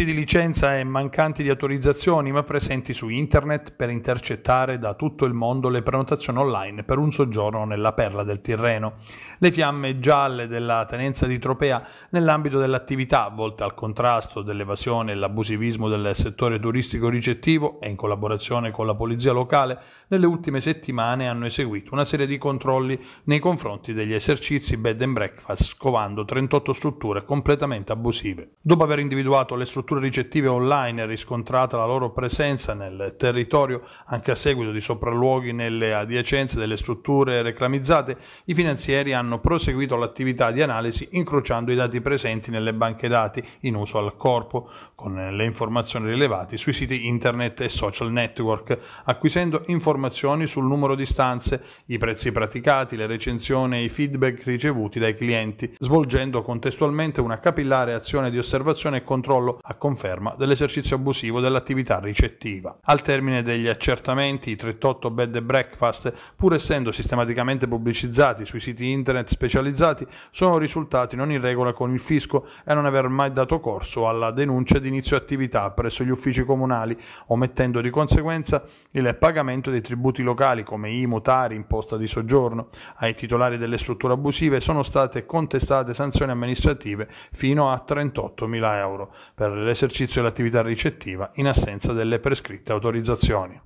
provvisti di licenza e mancanti di autorizzazioni, ma presenti su internet per intercettare da tutto il mondo le prenotazioni online per un soggiorno nella perla del Tirreno. Le fiamme gialle della tenenza di Tropea nell'ambito dell'attività volta al contrasto dell'evasione e l'abusivismo del settore turistico ricettivo e in collaborazione con la polizia locale, nelle ultime settimane hanno eseguito una serie di controlli nei confronti degli esercizi bed and breakfast, scovando 38 strutture completamente abusive. Dopo aver individuato le strutture strutture ricettive online riscontrata la loro presenza nel territorio anche a seguito di sopralluoghi nelle adiacenze delle strutture reclamizzate, i finanzieri hanno proseguito l'attività di analisi incrociando i dati presenti nelle banche dati in uso al corpo con le informazioni rilevate sui siti internet e social network, acquisendo informazioni sul numero di stanze, i prezzi praticati, le recensioni e i feedback ricevuti dai clienti, svolgendo contestualmente una capillare azione di osservazione e controllo a conferma dell'esercizio abusivo dell'attività ricettiva. Al termine degli accertamenti, i 38 bed and breakfast, pur essendo sistematicamente pubblicizzati sui siti internet specializzati, sono risultati non in regola con il fisco e non aver mai dato corso alla denuncia di inizio attività presso gli uffici comunali, omettendo di conseguenza il pagamento dei tributi locali come IMU, Tari, imposta di soggiorno. Ai titolari delle strutture abusive sono state contestate sanzioni amministrative fino a 38.000 euro. Per l'esercizio dell'attività ricettiva in assenza delle prescritte autorizzazioni.